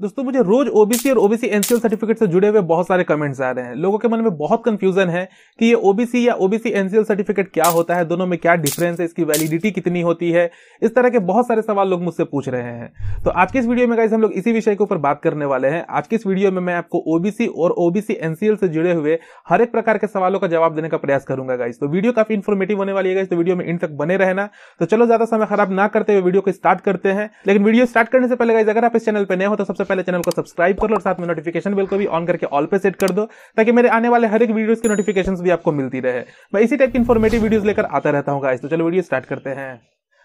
दोस्तों मुझे रोज ओबीसी और ओबीसी एनसीएल सर्टिफिकेट से जुड़े हुए बहुत सारे कमेंट्स आ रहे हैं लोगों के मन में बहुत कंफ्यूजन है कि ये ओबीसी या ओबीसी एनसीएल सर्टिफिकेट क्या होता है दोनों में क्या डिफरेंस है इसकी वैलिडिटी कितनी होती है इस तरह के बहुत सारे सवाल लोग मुझसे पूछ रहे हैं तो आज के इस वीडियो में हम लोग इसी विषय के ऊपर बात करने वाले हैं आज के इस वीडियो में मैं आपको ओबीसी और ओबीसी एनसीएल से जुड़े हुए हर एक प्रकार के सवालों का जवाब देने का प्रयास करूंगा गाइस तो वीडियो काफी इन्फॉर्मेटिव होने वाली है तो वीडियो में इन तक बने रहना तो चलो ज्यादा समय खराब ना करते हुए वीडियो को स्टार्ट करते हैं लेकिन वीडियो स्टार्ट करने से पहले अगर आप इस चैनल पर नए हो तो सबसे सबसे तो पहले चैनल को सब्सक्राइब कर लो और साथ में नोटिफिकेशन बिल को भी ऑन करके ऑल पे सेट कर दो ताकि मेरे आने वाले हर एक वीडियोस की नोटिफिकेशन भी आपको मिलती रहे मैं इसी टाइप की इन्फॉर्मेटिव वीडियोस लेकर आता रहता हूँ तो चलो वीडियो स्टार्ट करते हैं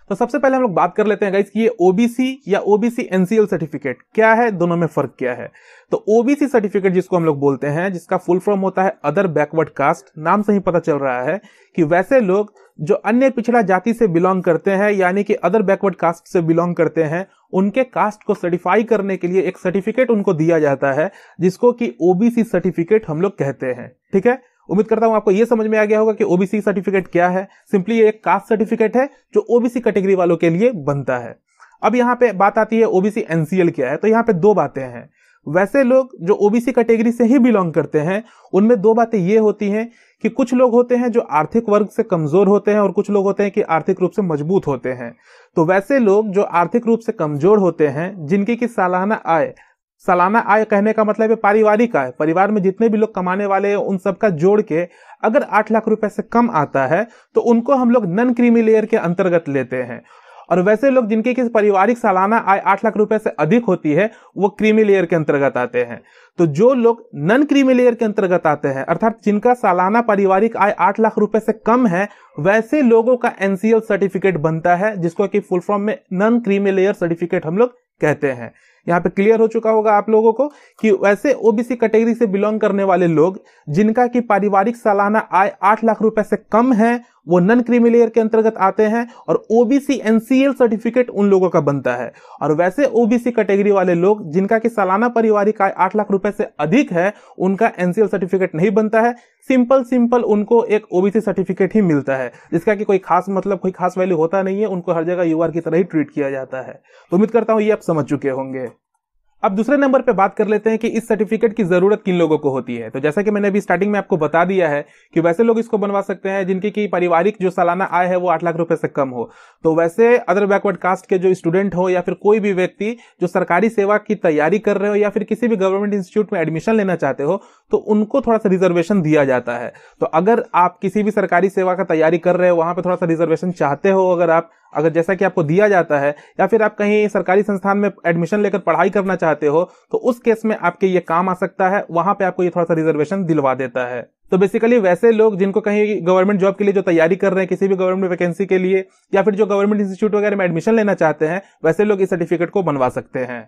तो सबसे पहले हम लोग बात कर लेते हैं गाइस कि ये ओबीसी या ओबीसी एनसीएल सर्टिफिकेट क्या है दोनों में फर्क क्या है तो ओबीसी सर्टिफिकेट जिसको हम लोग बोलते हैं जिसका फुल फॉर्म होता है अदर बैकवर्ड कास्ट नाम से ही पता चल रहा है कि वैसे लोग जो अन्य पिछड़ा जाति से बिलोंग करते हैं यानी कि अदर बैकवर्ड कास्ट से बिलोंग करते हैं उनके कास्ट को सर्टिफाई करने के लिए एक सर्टिफिकेट उनको दिया जाता है जिसको कि ओबीसी सर्टिफिकेट हम लोग कहते हैं ठीक है उम्मीद करता हूं आपको यह समझ में आ गया होगा कि ओबीसी सर्टिफिकेट क्या है सिंपली एक कास्ट सर्टिफिकेट है जो ओबीसी कैटेगरी वालों के लिए बनता है अब यहां पे बात आती है ओबीसी एनसीएल क्या है तो यहां पे दो बातें हैं वैसे लोग जो ओबीसी कैटेगरी से ही बिलोंग करते हैं उनमें दो बातें ये होती हैं कि कुछ लोग होते हैं जो आर्थिक वर्ग से कमजोर होते हैं और कुछ लोग होते हैं कि आर्थिक रूप से मजबूत होते हैं तो वैसे लोग जो आर्थिक रूप से कमजोर होते हैं जिनकी की सालाना आय सालाना आय कहने का मतलब है पारिवारिक आय परिवार में जितने भी लोग कमाने वाले हैं उन सबका जोड़ के अगर आठ लाख रुपए से कम आता है तो उनको हम लोग नन क्रीमी लेयर के अंतर्गत लेते हैं और वैसे लोग जिनके किसी पारिवारिक सालाना आय आठ लाख रुपए से अधिक होती है वो क्रीमी लेयर के अंतर्गत आते हैं तो जो लोग नन क्रीमी लेयर के अंतर्गत आते हैं अर्थात जिनका सालाना पारिवारिक आय आठ लाख रुपए से कम है वैसे लोगों का एनसीएल सर्टिफिकेट बनता है जिसको कि फुल फॉर्म में नन क्रीमी लेयर सर्टिफिकेट हम लोग कहते हैं यहाँ पे क्लियर हो चुका होगा आप लोगों को कि वैसे ओबीसी कैटेगरी से बिलोंग करने वाले लोग जिनका की पारिवारिक सालाना आय आठ लाख रुपए से कम है वो नन क्रिमिलेयर के अंतर्गत आते हैं और ओबीसी एनसीएल सर्टिफिकेट उन लोगों का बनता है और वैसे ओबीसी कैटेगरी वाले लोग जिनका कि सालाना पारिवारिक आय आठ लाख रुपए से अधिक है उनका एनसीएल सर्टिफिकेट नहीं बनता है सिंपल सिंपल उनको एक ओबीसी सर्टिफिकेट ही मिलता है जिसका कि कोई खास मतलब कोई खास वैल्यू होता नहीं है उनको हर जगह यूआर की तरह ही ट्रीट किया जाता है तो उम्मीद करता हूं ये आप समझ चुके होंगे अब दूसरे नंबर पे बात कर लेते हैं कि इस सर्टिफिकेट की जरूरत किन लोगों को होती है तो जैसा कि मैंने अभी स्टार्टिंग में आपको बता दिया है कि वैसे लोग इसको बनवा सकते हैं जिनकी की पारिवारिक जो सालाना आय है वो आठ लाख रुपए से कम हो तो वैसे अदर बैकवर्ड कास्ट के जो स्टूडेंट हो या फिर कोई भी व्यक्ति जो सरकारी सेवा की तैयारी कर रहे हो या फिर किसी भी गवर्नमेंट इंस्टीट्यूट में एडमिशन लेना चाहते हो तो उनको थोड़ा सा रिजर्वेशन दिया जाता है तो अगर आप किसी भी सरकारी सेवा का तैयारी कर रहे हो वहां पर थोड़ा सा रिजर्वेशन चाहते हो अगर आप अगर जैसा कि आपको दिया जाता है या फिर आप कहीं सरकारी संस्थान में एडमिशन लेकर पढ़ाई करना चाहते हो तो उस केस में आपके ये काम आ सकता है वहां पे आपको ये थोड़ा सा रिजर्वेशन दिलवा देता है तो बेसिकली वैसे लोग जिनको कहीं गवर्नमेंट जॉब के लिए जो तैयारी कर रहे हैं किसी भी गवर्नमेंट वैकेंसी के लिए या फिर जो गवर्नमेंट इंस्टीट्यूट वगैरह में एडमिशन लेना चाहते हैं वैसे लोग इस सर्टिफिकेट को बनवा सकते हैं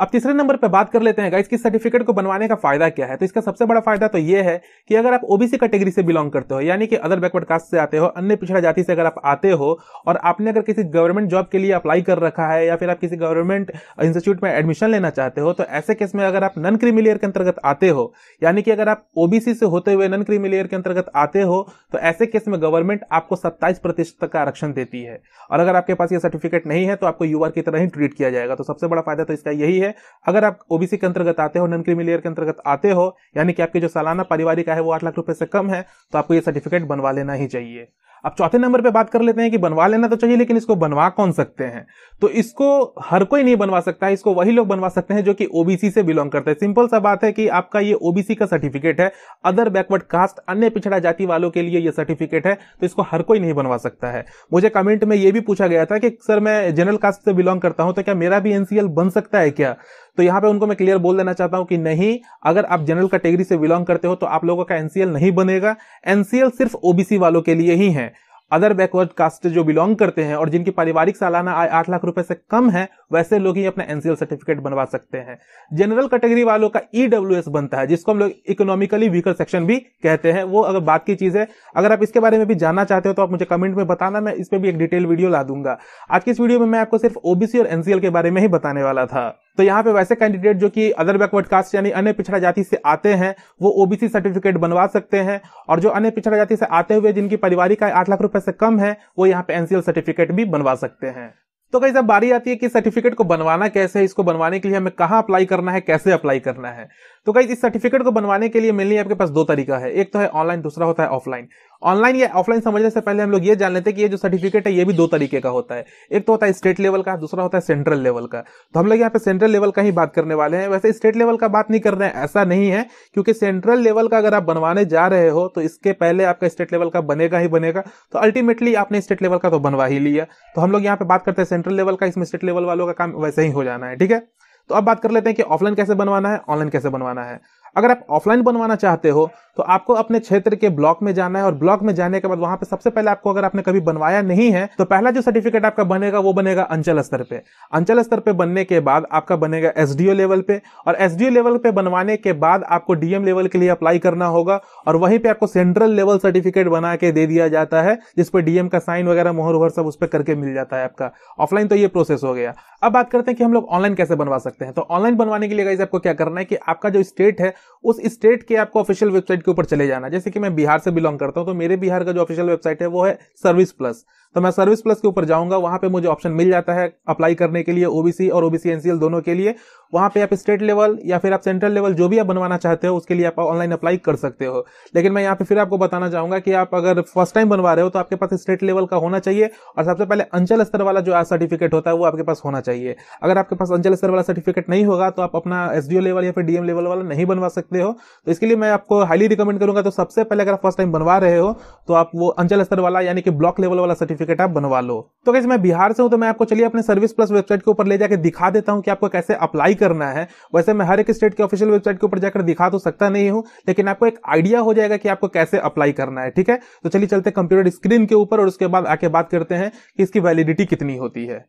अब तीसरे नंबर पर बात कर लेते हैं गाइस कि सर्टिफिकेट को बनवाने का फायदा क्या है तो इसका सबसे बड़ा फायदा तो यह है कि अगर आप ओबीसी कैटेगरी से बिलोंग करते हो यानी कि अदर बैकवर्ड कास्ट से आते हो अन्य पिछड़ा जाति से अगर आप आते हो और आपने अगर किसी गवर्नमेंट जॉब के लिए अप्लाई कर रखा है या फिर आप किसी गवर्नमेंट इंस्टीट्यूट में एडमिशन लेना चाहते हो तो ऐसे केस में अगर आप नन क्रीमिलियर के अंतर्गत आते हो यानी कि अगर आप ओबीसी से होते हुए नन क्रीमिलियर के अंतर्गत आते हो तो ऐसे केस में गवर्नमेंट आपको सत्ताईस प्रतिशत का आरक्षण देती है और अगर आपके पास ये सर्टिफिकेट नहीं है तो आपको यूआर की तरह ही ट्रीट किया जाएगा तो सबसे बड़ा फायदा तो इसका यही है है अगर आप ओबीसी के अंतर्गत आते हो नॉन क्रीमिलियर के अंतर्गत आते हो यानी कि आपकी जो सालाना पारिवारिक है वो आठ लाख रुपए से कम है तो आपको ये सर्टिफिकेट बनवा लेना ही चाहिए अब चौथे नंबर पे बात कर लेते हैं कि बनवा लेना तो चाहिए लेकिन इसको बनवा कौन सकते हैं तो इसको हर कोई नहीं बनवा सकता है इसको वही लोग बनवा सकते हैं जो कि ओबीसी से बिलोंग करते हैं सिंपल सा बात है कि आपका ये ओबीसी का सर्टिफिकेट है अदर बैकवर्ड कास्ट अन्य पिछड़ा जाति वालों के लिए ये सर्टिफिकेट है तो इसको हर कोई नहीं बनवा सकता है मुझे कमेंट में ये भी पूछा गया था कि सर मैं जनरल कास्ट से बिलोंग करता हूं तो क्या मेरा भी एनसीएल बन सकता है क्या तो यहाँ पे उनको मैं क्लियर बोल देना चाहता हूँ कि नहीं अगर आप जनरल कैटेगरी से बिलोंग करते हो तो आप लोगों का एनसीएल नहीं बनेगा एनसीएल सिर्फ ओबीसी वालों के लिए ही है अदर बैकवर्ड कास्ट जो बिलोंग करते हैं और जिनकी पारिवारिक सालाना आय आठ लाख रुपए से कम है वैसे लोग ही अपना एनसीएल सर्टिफिकेट बनवा सकते हैं जनरल कैटेगरी वालों का ईडब्ल्यू e बनता है जिसको हम लोग इकोनॉमिकली वीकर सेक्शन भी कहते हैं वो अगर बात की चीज है अगर आप इसके बारे में भी जानना चाहते हो तो आप मुझे कमेंट में बताना मैं इस पर भी एक डिटेल वीडियो ला दूंगा आज की इस वीडियो में मैं आपको सिर्फ ओबीसी और एनसीएल के बारे में ही बताने वाला था तो यहाँ पे वैसे कैंडिडेट जो कि अदर बैकवर्ड कास्ट यानी अन्य पिछड़ा जाति से आते हैं वो ओबीसी सर्टिफिकेट बनवा सकते हैं और जो अन्य पिछड़ा जाति से आते हुए जिनकी पारिवारिक आय आठ लाख रुपए से कम है वो यहाँ पे एनसीएल सर्टिफिकेट भी बनवा सकते हैं तो कहीं बारी आती है कि सर्टिफिकेट को बनवाना कैसे है इसको बनवाने के लिए हमें कहाँ अप्लाई करना है कैसे अप्लाई करना है तो कहीं इस सर्टिफिकेट को बनवाने के लिए मेनली आपके पास दो तरीका है एक तो है ऑनलाइन दूसरा होता है ऑफलाइन ऑनलाइन या ऑफलाइन समझने से पहले हम लोग ये जान लेते हैं कि ये जो सर्टिफिकेट है ये भी दो तरीके का होता है एक तो होता है स्टेट लेवल का दूसरा होता है सेंट्रल लेवल का तो हम लोग यहाँ पे सेंट्रल लेवल का ही बात करने वाले हैं वैसे स्टेट लेवल का बात नहीं कर रहे हैं ऐसा नहीं है क्योंकि सेंट्रल लेवल का अगर आप बनवाने जा रहे हो तो इसके पहले आपका स्टेट लेवल का बनेगा ही बनेगा तो अल्टीमेटली आपने स्टेट लेवल का तो बनवा ही लिया तो हम लोग यहाँ पे बात करते हैं सेंट्रल लेवल का इसमें स्टेट लेवल वालों का काम वैसे ही हो जाना है ठीक है तो अब बात कर लेते हैं कि ऑफलाइन कैसे बनवाना है ऑनलाइन कैसे बनवाना है अगर आप ऑफलाइन बनवाना चाहते हो तो आपको अपने क्षेत्र के ब्लॉक में जाना है और ब्लॉक में जाने के बाद वहां पे सबसे पहले आपको अगर आपने कभी बनवाया नहीं है तो पहला जो सर्टिफिकेट आपका बनेगा वो बनेगा अंचल स्तर पे अंचल स्तर पे बनने के बाद आपका बनेगा एसडीओ लेवल पे और एसडीओ लेवल पे बनवाने के बाद आपको डीएम लेवल के लिए अप्लाई करना होगा और वहीं पर आपको सेंट्रल लेवल सर्टिफिकेट बना के दे दिया जाता है जिसपे डीएम का साइन वगैरह मोहर वोहर सब उस पर करके मिल जाता है आपका ऑफलाइन तो ये प्रोसेस हो गया अब बात करते हैं कि हम लोग ऑनलाइन कैसे बनवा सकते हैं तो ऑनलाइन बनवाने के लिए आपको क्या करना है कि आपका जो स्टेट है उस स्टेट के आपको ऑफिशियल वेबसाइट के ऊपर चले जाना जैसे कि मैं बिहार से बिलोंग करता हूं तो मेरे बिहार का जो ऑफिशियल वेबसाइट है वो है सर्विस प्लस तो मैं सर्विस प्लस के ऊपर जाऊंगा वहां पे मुझे ऑप्शन मिल जाता है अप्लाई करने के लिए ओबीसी और ओबीसी एनसीएल दोनों के लिए वहां पे आप स्टेट लेवल या फिर आप सेंट्रल लेवल जो भी आप बनवाना चाहते हो उसके लिए आप ऑनलाइन अप्लाई कर सकते हो लेकिन मैं यहाँ पे फिर आपको बताना चाहूंगा कि आप अगर फर्स्ट टाइम बनवा रहे हो तो आपके पास स्टेट लेवल का होना चाहिए और सबसे पहले अंचल स्तर वाला जो सर्टिफिकेट होता है वो आपके पास होना चाहिए अगर आपके पास अंचल स्तर वाला सर्टिफिकेट नहीं होगा तो आप अपना एस लेवल या फिर डीएम लेवल वाला नहीं बनवा सकते हो तो इसके लिए मैं आपको हाईली रिकमेंड करूंगा तो सबसे पहले अगर फर्स्ट टाइम बनवा रहे हो तो आप वो अंचल स्तर वाला यानी कि ब्लॉक लेवल वाला सर्टिफिकेट आप बनवा लो तो कैसे मैं बिहार से हूं तो मैं आपको चलिए अपने सर्विस प्लस वेबसाइट के ऊपर ले जाकर दिखा देता हूँ कि आपको कैसे अप्लाई करना है वैसे मैं हर एक स्टेट के ऑफिशियल वेबसाइट के ऊपर जाकर दिखा तो सकता नहीं हूं लेकिन आपको एक आइडिया हो जाएगा कि आपको कैसे अप्लाई करना है ठीक है तो चलिए चलते कंप्यूटर स्क्रीन के ऊपर और उसके बाद आके बात करते हैं कि इसकी वैलिडिटी कितनी होती है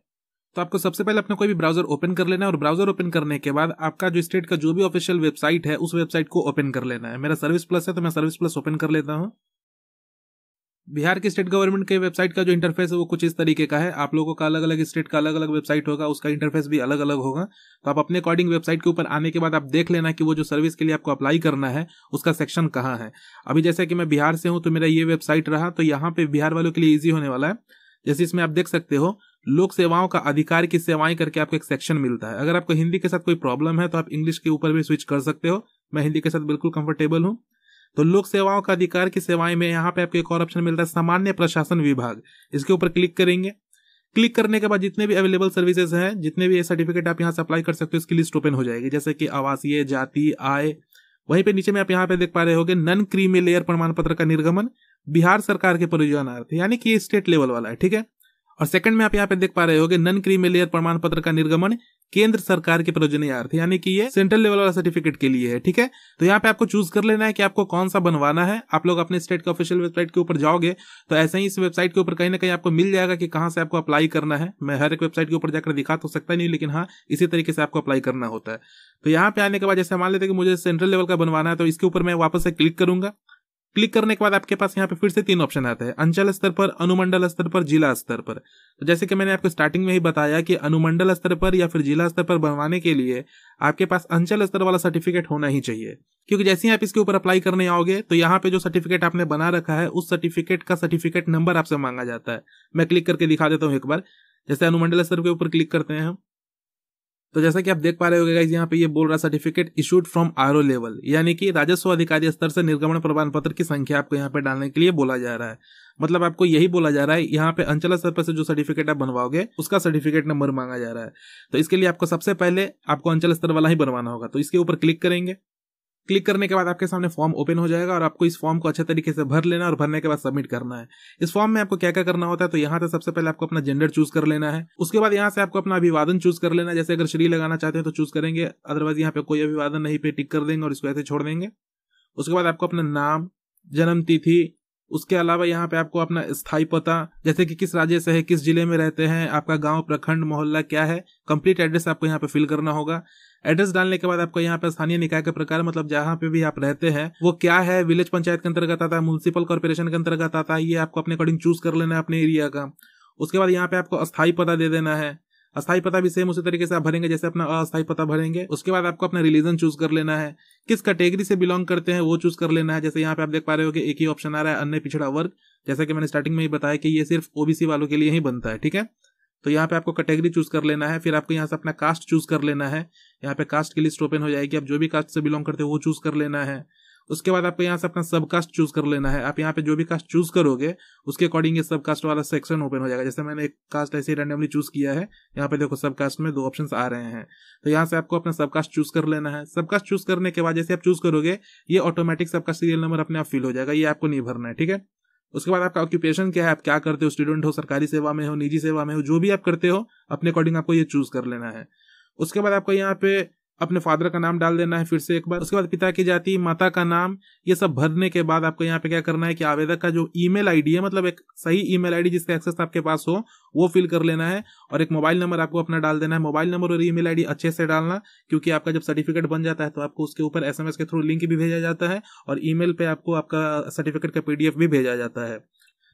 तो आपको सबसे पहले अपना कोई भी ब्राउजर ओपन कर लेना है और ब्राउजर ओपन करने के बाद आपका जो स्टेट का जो भी ऑफिशियल वेबसाइट है उस वेबसाइट को ओपन कर लेना है मेरा सर्विस प्लस है तो मैं सर्विस प्लस ओपन कर लेता हूँ बिहार की स्टेट गवर्नमेंट के वेबसाइट का जो इंटरफेस है वो कुछ इस तरीके का है आप लोगों का अलग अलग स्टेट का अलग अलग वेबसाइट होगा उसका इंटरफेस भी अलग अलग होगा तो आप अपने अकॉर्डिंग वेबसाइट के ऊपर आने के बाद आप देख लेना कि वो जो सर्विस के लिए आपको अप्लाई करना है उसका सेक्शन कहाँ है अभी जैसे कि मैं बिहार से हूँ तो मेरा ये वेबसाइट रहा तो यहाँ पे बिहार वालों के लिए ईजी होने वाला है जैसे इसमें आप देख सकते हो लोक सेवाओं का अधिकार की सेवाएं करके आपको एक सेक्शन मिलता है अगर आपको हिंदी के साथ कोई प्रॉब्लम है तो आप इंग्लिश के ऊपर भी स्विच कर सकते हो मैं हिंदी के साथ बिल्कुल कंफर्टेबल हूँ तो लोक सेवाओं का अधिकार की सेवाएं में यहाँ पे आपको एक और ऑप्शन मिल रहा है सामान्य प्रशासन विभाग इसके ऊपर क्लिक करेंगे क्लिक करने के बाद जितने भी अवेलेबल सर्विसेज हैं जितने भी ये सर्टिफिकेट आप यहाँ से अप्लाई कर सकते हो इसकी लिस्ट ओपन हो जाएगी जैसे कि आवासीय जाति आय वहीं पे नीचे में आप यहाँ पे देख पा रहे होगे नन क्रीमी लेयर प्रमाण पत्र का निर्गमन बिहार सरकार के परियोजनार्थ यानी कि ये स्टेट लेवल वाला है ठीक है और सेकंड में आप यहाँ पे देख पा रहे होगे नन क्रीमी लेयर प्रमाण पत्र का निर्गमन केंद्र सरकार के प्रयोजन अर्थ यानी कि ये सेंट्रल लेवल वाला सर्टिफिकेट के लिए है ठीक है तो यहाँ पे आपको चूज कर लेना है कि आपको कौन सा बनवाना है आप लोग अपने स्टेट के ऑफिशियल वेबसाइट के ऊपर जाओगे तो ऐसे ही इस वेबसाइट के ऊपर कहीं ना कहीं आपको मिल जाएगा कि कहाँ से आपको अप्लाई करना है मैं हर एक वेबसाइट के ऊपर जाकर दिखा तो सकता नहीं लेकिन हाँ इसी तरीके से आपको अप्लाई करना होता है तो यहाँ पे आने के बाद जैसे मान लेते हैं कि मुझे सेंट्रल लेवल का बनवाना है तो इसके ऊपर मैं वापस से क्लिक करूंगा क्लिक करने के बाद आपके पास यहाँ पे फिर से तीन ऑप्शन आते हैं अंचल स्तर पर अनुमंडल स्तर पर जिला स्तर पर तो जैसे कि मैंने आपको स्टार्टिंग में ही बताया कि अनुमंडल स्तर पर या फिर जिला स्तर पर बनवाने के लिए आपके पास अंचल स्तर वाला सर्टिफिकेट होना ही चाहिए क्योंकि जैसे ही आप इसके ऊपर अप्लाई करने आओगे तो यहाँ पे जो सर्टिफिकेट आपने बना रखा है उस सर्टिफिकेट का सर्टिफिकेट नंबर आपसे मांगा जाता है मैं क्लिक करके दिखा देता हूँ एक बार जैसे अनुमंडल स्तर के ऊपर क्लिक करते हैं हम तो जैसा कि आप देख पा रहे होगा यहाँ पे ये बोल रहा certificate issued from R level यानी कि राजस्व अधिकारी स्तर से निर्गमन प्रमाण पत्र की संख्या आपको यहाँ पे डालने के लिए बोला जा रहा है मतलब आपको यही बोला जा रहा है यहाँ पे अंचल स्तर पर से जो सर्टिफिकेट आप बनवाओगे उसका सर्टिफिकेट नंबर मांगा जा रहा है तो इसके लिए आपको सबसे पहले आपको अंचल स्तर वाला ही बनवाना होगा तो इसके ऊपर क्लिक करेंगे क्लिक करने के बाद आपके सामने फॉर्म ओपन हो जाएगा और आपको इस फॉर्म को अच्छे तरीके से भर लेना और भरने के बाद सबमिट करना है इस फॉर्म में आपको क्या क्या करना होता है तो यहाँ से सबसे पहले आपको अपना जेंडर चूज कर लेना है उसके बाद यहाँ से आपको अपना अभिवादन चूज कर लेना है जैसे अगर श्री लगाना चाहते हैं तो चूज करेंगे अदरवाइज यहाँ पे कोई अभिवादन नहीं पे टिक कर देंगे और इसको ऐसे छोड़ देंगे उसके बाद आपको अपना नाम जन्म तिथि उसके अलावा यहाँ पे आपको अपना स्थायी पता जैसे कि किस राज्य से है किस जिले में रहते हैं आपका गांव प्रखंड मोहल्ला क्या है कंप्लीट एड्रेस आपको यहाँ पे फिल करना होगा एड्रेस डालने के बाद आपको यहाँ पे स्थानीय निकाय के प्रकार मतलब जहाँ पे भी आप रहते हैं वो क्या है विलेज पंचायत के अंतर्गत आता है म्यूनसिपल कॉर्पोरेशन के अंतर्गत आता है ये आपको अपने अकॉर्डिंग चूज कर लेना है अपने एरिया का उसके बाद यहाँ पे आपको अस्थायी पता दे देना है अस्थाई पता भी सेम उसी तरीके से आप भरेंगे जैसे अपना अस्थायी पता भरेंगे उसके बाद आपको अपना रिलीजन चूज कर लेना है किस कैटेगरी से बिलोंग करते हैं वो चूज कर लेना है जैसे यहाँ पे आप देख पा रहे हो कि एक ही ऑप्शन आ रहा है अन्य पिछड़ा वर्ग जैसा कि मैंने स्टार्टिंग में ही बताया कि ये सिर्फ ओबीसी वालों के लिए ही बनता है ठीक है तो यहाँ पे आपको कैटेगरी चूज कर लेना है फिर आपको यहाँ से अपना कास्ट चूज कर लेना है यहाँ पे कास्ट की लिस्ट ओपन हो जाएगी आप जो भी कास्ट से बिलोंग करते हो वो चूज कर लेना है उसके बाद आपको यहाँ से अपना सब कास्ट चूज कर लेना है आप यहाँ पे जो भी कास्ट चूज करोगे उसके अकॉर्डिंग ये सब कास्ट वाला सेक्शन ओपन हो जाएगा जैसे मैंने एक कास्ट ऐसे रैंडमली चूज किया है यहाँ पे देखो सब कास्ट में दो ऑप्शन आ रहे हैं तो यहाँ से आपको अपना सब कास्ट चूज कर लेना है सब कास्ट चूज करने के बाद जैसे आप चूज करोगे ये ऑटोमेटिक सबका सीरियल नंबर अपने आप फिल हो जाएगा ये आपको नहीं भरना है ठीक है उसके बाद आपका ऑक्यूपेशन क्या है आप क्या करते हो स्टूडेंट हो सरकारी सेवा में हो निजी सेवा में हो जो भी आप करते हो अपने अकॉर्डिंग आपको ये चूज कर लेना है उसके बाद आपको यहाँ पे अपने फादर का नाम डाल देना है फिर से एक बार उसके बाद पिता की जाति माता का नाम ये सब भरने के बाद आपको यहाँ पे क्या करना है कि आवेदक का जो ईमेल आईडी है मतलब एक सही ईमेल आईडी जिसका एक्सेस आपके पास हो वो फिल कर लेना है और एक मोबाइल नंबर आपको अपना डाल देना है मोबाइल नंबर और ईमेल आईडी अच्छे से डालना क्योंकि आपका जब सर्टिफिकेट बन जाता है तो आपको उसके ऊपर एसएमएस के थ्रू लिंक भी भेजा जाता है और ईमेल पे आपको आपका सर्टिफिकेट का पीडीएफ भी भेजा जाता है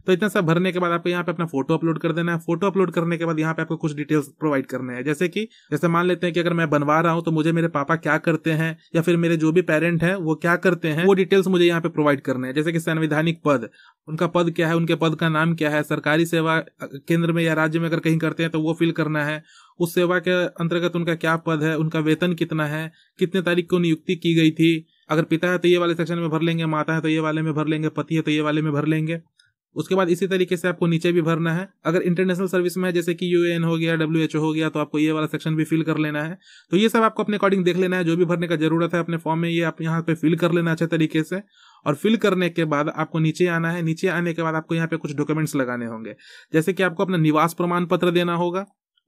तो इतना सब भरने के बाद आपको यहाँ पे अपना फोटो अपलोड कर देना है फोटो अपलोड करने के बाद यहाँ पे आपको कुछ डिटेल्स प्रोवाइड करने हैं जैसे कि जैसे मान लेते हैं कि अगर मैं बनवा रहा हूँ तो मुझे मेरे पापा क्या करते हैं या फिर मेरे जो भी पेरेंट हैं वो क्या करते हैं वो डिटेल्स मुझे यहाँ पे प्रोवाइड करने हैं जैसे कि संवैधानिक पद उनका पद क्या है उनके पद का नाम क्या है सरकारी सेवा केंद्र में या राज्य में अगर कहीं करते हैं तो वो फिल करना है उस सेवा के अंतर्गत उनका क्या पद है उनका वेतन कितना है कितने तारीख को नियुक्ति की गई थी अगर पिता है तो ये वाले सेक्शन में भर लेंगे माता है तो ये वाले में भर लेंगे पति है तो ये वाले में भर लेंगे उसके बाद इसी तरीके से आपको नीचे भी भरना है अगर इंटरनेशनल सर्विस में है जैसे कि यूएएन हो गया डब्ल्यू हो गया तो आपको ये वाला सेक्शन भी फिल कर लेना है तो ये सब आपको अपने अकॉर्डिंग देख लेना है जो भी भरने का जरूरत है अपने फॉर्म में ये आप यहाँ पे फिल कर लेना अच्छे तरीके से और फिल करने के बाद आपको नीचे आना है नीचे आने के बाद आपको यहाँ पे कुछ डॉक्यूमेंट्स लगाने होंगे जैसे कि आपको अपना निवास प्रमाण पत्र देना होगा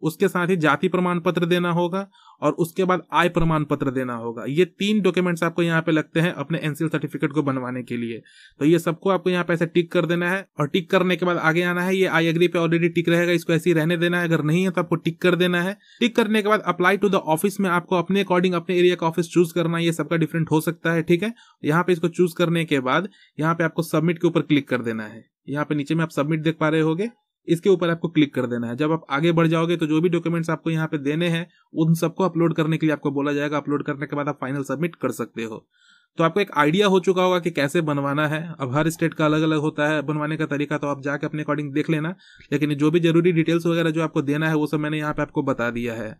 उसके साथ ही जाति प्रमाण पत्र देना होगा और उसके बाद आय प्रमाण पत्र देना होगा ये तीन डॉक्यूमेंट्स आपको यहाँ पे लगते हैं अपने एनसीएल सर्टिफिकेट को बनवाने के लिए तो ये सबको आपको यहाँ पे ऐसे टिक कर देना है और टिक करने के बाद आगे आना है ये आई एग्री पे ऑलरेडी टिक रहेगा इसको ऐसे ही रहने देना है अगर नहीं है तो आपको टिक कर देना है टिक करने के बाद अप्लाई टू द ऑफिस में आपको अपने अकॉर्डिंग अपने एरिया का ऑफिस चूज करना ये सबका डिफरेंट हो सकता है ठीक है यहाँ पे इसको चूज करने के बाद यहाँ पे आपको सबमिट के ऊपर क्लिक कर देना है यहाँ पे नीचे में आप सबमिट देख पा रहे होगे इसके ऊपर आपको क्लिक कर देना है जब आप आगे बढ़ जाओगे तो जो भी डॉक्यूमेंट्स आपको यहाँ पे देने हैं उन सबको अपलोड करने के लिए आपको बोला जाएगा अपलोड करने के बाद आप फाइनल सबमिट कर सकते हो तो आपको एक आइडिया हो चुका होगा कि कैसे बनवाना है अब हर स्टेट का अलग अलग होता है बनवाने का तरीका तो आप जाके अपने अकॉर्डिंग देख लेना लेकिन जो भी जरूरी डिटेल्स वगैरह जो आपको देना है वो सब मैंने यहाँ पे आपको बता दिया है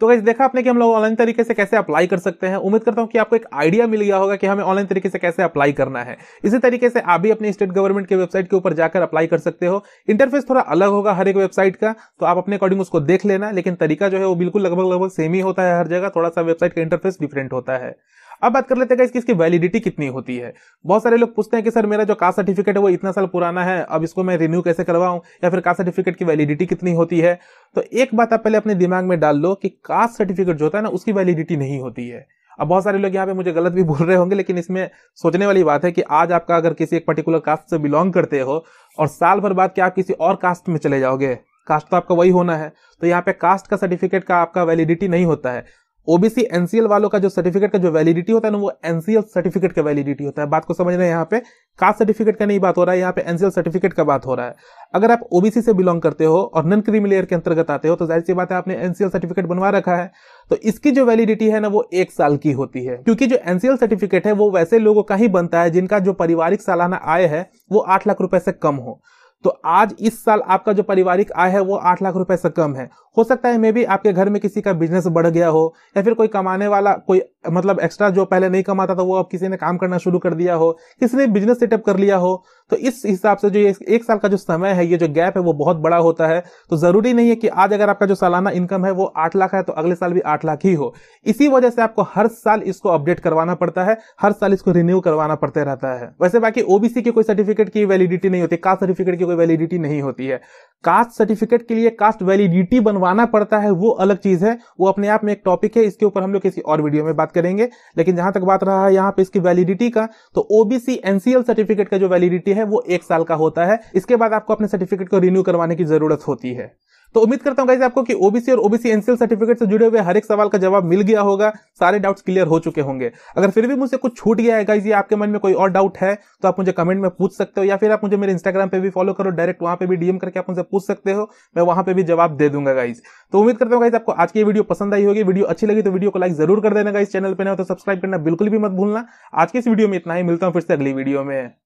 तो गाइज देखा आपने कि हम लोग ऑनलाइन तरीके से कैसे अप्लाई कर सकते हैं उम्मीद करता हूं कि आपको एक आइडिया मिल गया होगा कि हमें ऑनलाइन तरीके से कैसे अप्लाई करना है इसी तरीके से आप भी अपने स्टेट गवर्नमेंट के वेबसाइट के ऊपर जाकर अप्लाई कर सकते हो इंटरफेस थोड़ा अलग होगा हर एक वेबसाइट का तो आप अपने अकॉर्डिंग उसको देख लेना लेकिन तरीका जो है वो बिल्कुल लगभग लगभग सेम ही होता है हर जगह थोड़ा सा वेबसाइट का इंटरफेस डिफरेंट होता है अब बात कर लेते हैं इसकी इसकी वैलिडिटी कितनी होती है बहुत सारे लोग पूछते हैं कि सर मेरा जो कास्ट सर्टिफिकेट है वो इतना साल पुराना है अब इसको मैं रिन्यू कैसे करवाऊं या फिर कास्ट सर्टिफिकेट की वैलिडिटी कितनी होती है तो एक बात आप पहले अपने दिमाग में डाल लो कि कास्ट सर्टिफिकेट जो होता है ना उसकी वैलिडिटी नहीं होती है अब बहुत सारे लोग यहाँ पे मुझे गलत भी बोल रहे होंगे लेकिन इसमें सोचने वाली बात है कि आज आपका अगर किसी एक पर्टिकुलर कास्ट से बिलोंग करते हो और साल भर बाद क्या आप किसी और कास्ट में चले जाओगे कास्ट तो आपका वही होना है तो यहाँ पे कास्ट का सर्टिफिकेट का आपका वैलिडिटी नहीं होता है ओबीसी एनसीएल वालों का जो सर्टिफिकेट का जो वैलिडिटी होता है ना वो एनसीएल सर्टिफिकेट का वैलिडिटी होता है बात को समझ रहे यहाँ पे कास्ट सर्टिफिकेट का नहीं बात हो रहा है यहाँ पे एनसीएल सर्टिफिकेट का बात हो रहा है अगर आप ओबीसी से बिलोंग करते हो और नन क्रीम लेयर के अंतर्गत आते हो तो जाहिर सी बात है आपने एनसीएल सर्टिफिकेट बनवा रखा है तो इसकी जो वैलिडिटी है ना वो एक साल की होती है क्योंकि जो एनसीएल सर्टिफिकेट है वो वैसे लोगों का ही बनता है जिनका जो पारिवारिक सालाना आय है वो आठ लाख रुपए से कम हो तो आज इस साल आपका जो पारिवारिक आय है वो आठ लाख रुपए से कम है हो सकता है मे भी आपके घर में किसी का बिजनेस बढ़ गया हो या फिर कोई कमाने वाला कोई मतलब एक्स्ट्रा जो पहले नहीं कमाता था वो अब किसी ने काम करना शुरू कर दिया हो किसी ने बिजनेस सेटअप कर लिया हो तो इस हिसाब से जो ये एक साल का जो समय है ये जो गैप है वो बहुत बड़ा होता है तो जरूरी नहीं है कि आज अगर आपका जो सालाना इनकम है वो आठ लाख है तो अगले साल भी आठ लाख ही हो इसी वजह से आपको हर साल इसको अपडेट करवाना पड़ता है हर साल इसको रिन्यू करवाना पड़ता रहता है वैसे बाकी ओबीसी की कोई सर्टिफिकेट की वैलिडिटी नहीं होती कास्ट सर्टिफिकेट की कोई वैलिडिटी नहीं होती है कास्ट सर्टिफिकेट के लिए कास्ट वैलिडिटी बनवाना पड़ता है वो अलग चीज है वो अपने आप में एक टॉपिक है इसके ऊपर हम लोग किसी और वीडियो में बात करेंगे लेकिन जहां तक बात रहा है यहाँ पे इसकी वैलिडिटी का तो ओबीसी एनसीएल सर्टिफिकेट का जो वैलिडिटी है वो एक साल का होता है इसके बाद आपको अपने सर्टिफिकेट को रिन्यू करवाने की जरूरत होती है तो उम्मीद करता हूं गाइज आपको कि ओबीसी और ओबीसी एनसीएल सर्टिफिकेट से जुड़े हुए हर एक सवाल का जवाब मिल गया होगा सारे डाउट्स क्लियर हो चुके होंगे अगर फिर भी मुझसे कुछ छूट गया है गाइज या आपके मन में कोई और डाउट है तो आप मुझे कमेंट में पूछ सकते हो या फिर आप मुझे मेरे इंस्टाग्राम पे भी फॉलो करो डायरेक्ट वहां पर भी डीएम करके आप मुझसे पूछ सकते हो मैं वहां पर भी जवाब दे दूंगा गाइज तो उम्मीद करता हूँ गाइज आपको आज की वीडियो पसंद आई होगी वीडियो अच्छी लगी तो वीडियो को लाइक जरूर कर देना गाइज चैनल पर ना तो सब्सक्राइब करना बिल्कुल भी मत भूलना आज की इस वीडियो में इतना ही मिलता हूँ फिर से अगली वीडियो में